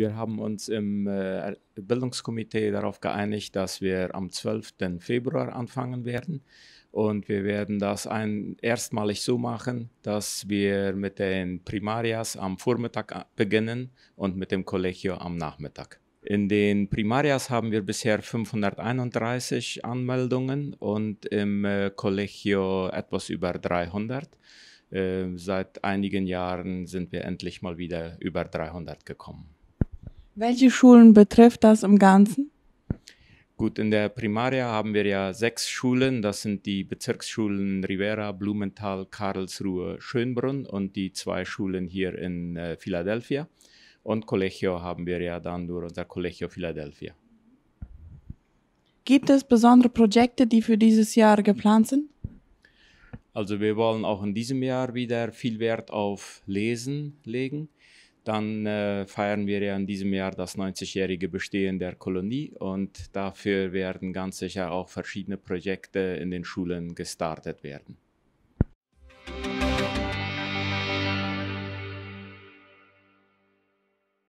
Wir haben uns im äh, Bildungskomitee darauf geeinigt, dass wir am 12. Februar anfangen werden. Und wir werden das ein, erstmalig so machen, dass wir mit den Primarias am Vormittag äh, beginnen und mit dem Collegio am Nachmittag. In den Primarias haben wir bisher 531 Anmeldungen und im äh, Collegio etwas über 300. seit einigen Jahren sind wir endlich mal wieder über 300 gekommen. Welche Schulen betrifft das im Ganzen? Gut, in der Primaria haben wir ja sechs Schulen. Das sind die Bezirksschulen Rivera, Blumenthal, Karlsruhe, Schönbrunn und die zwei Schulen hier in äh, Philadelphia. Und Colegio haben wir ja dann durch unser Colegio Philadelphia. Gibt es besondere Projekte, die für dieses Jahr geplant sind? Also wir wollen auch in diesem Jahr wieder viel Wert auf Lesen legen. Dann äh, feiern wir ja in diesem Jahr das 90-jährige Bestehen der Kolonie und dafür werden ganz sicher auch verschiedene Projekte in den Schulen gestartet werden.